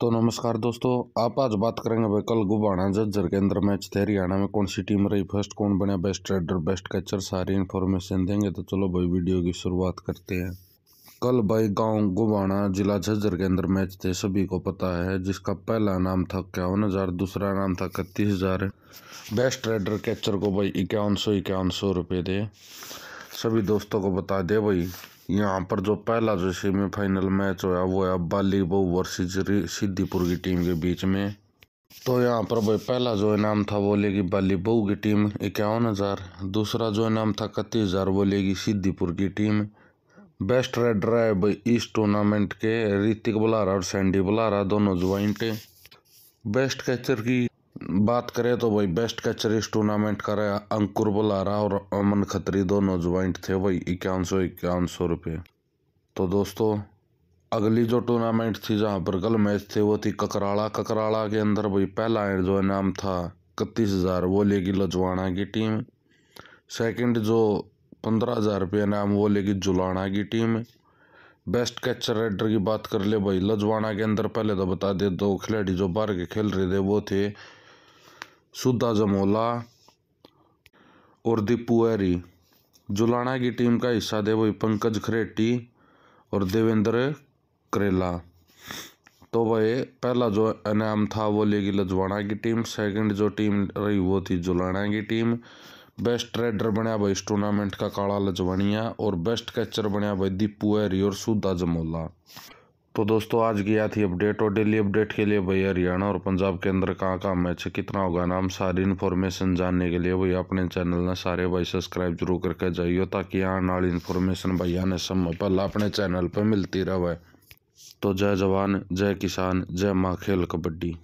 तो नमस्कार दोस्तों आप आज बात करेंगे भाई कल गुबाना जज्जर के अंदर मैच थे हरियाणा में कौन सी टीम रही फर्स्ट कौन बने बेस्ट रेडर बेस्ट कैचर सारी इन्फॉर्मेशन देंगे तो चलो भाई वीडियो की शुरुआत करते हैं कल भाई गांव गुबाना जिला झज्जर के अंदर मैच थे सभी को पता है जिसका पहला नाम था इक्यावन हज़ार दूसरा नाम था इकतीस हज़ार बेस्ट रेडर कैचर को भाई इक्यावन सौ इक्यावन सौ रुपये दे सभी दोस्तों को बता दे भाई यहाँ पर जो पहला जो सेमीफाइनल मैच होया वो है बाली बहु वर्सेज सिद्धिपुर की टीम के बीच में तो यहाँ पर भाई पहला जो इनाम था वो लेगी बाली बहु की टीम इक्यावन हज़ार दूसरा जो इनाम था इकतीस हज़ार वो लेगी सिद्धिपुर की टीम बेस्ट रेडर है भाई इस टूर्नामेंट के ऋतिक बुलारा और सैंडी बुलारा दोनों ज्वाइंट बेस्ट कैचर की बात करें तो भाई बेस्ट कैचर इस टूर्नामेंट का रहा अंकुर बुलारा और अमन खत्री दोनों ज्वाइंट थे भाई इक्यावन सौ इक्यावन सौ रुपये तो दोस्तों अगली जो टूर्नामेंट थी जहाँ पर कल मैच थे वो थी ककराड़ा ककराड़ा के अंदर भाई पहला जो इनाम था इकतीस हज़ार वो लेगी लजवाना की टीम सेकंड जो पंद्रह हज़ार रुपये इनाम वो लेगी जुलाना की टीम बेस्ट कैचर रेडर की बात कर ले भाई लजवाना के अंदर पहले तो बता दे दो खिलाड़ी जो बाहर के खेल रहे थे वो थे सुधा जमोला और दीपू एरी जुलाना की टीम का हिस्सा थे भाई पंकज खरेटी और देवेंद्र करेला तो भाई पहला जो इनाम था वो लेगी लजवाणा की टीम सेकंड जो टीम रही वो थी जुलाना की टीम बेस्ट रेडर बनया भाई इस टूर्नामेंट का काला लजवाणिया और बेस्ट कैचर बनया भाई दीपू एरी और सुधा जमोला तो दोस्तों आज गया थी अपडेट और डेली अपडेट के लिए भैया हरियाणा और पंजाब के अंदर कहाँ कहाँ मैच है कितना होगा नाम सारी इन्फॉर्मेशन जानने के लिए भैया अपने चैनल ने सारे भाई सब्सक्राइब जरूर करके जाइए ताकि आने वाली इन्फॉर्मेशन भैया ने समय पर अपने चैनल पर मिलती रहे तो जय जवान जय किसान जय माँ खेल कबड्डी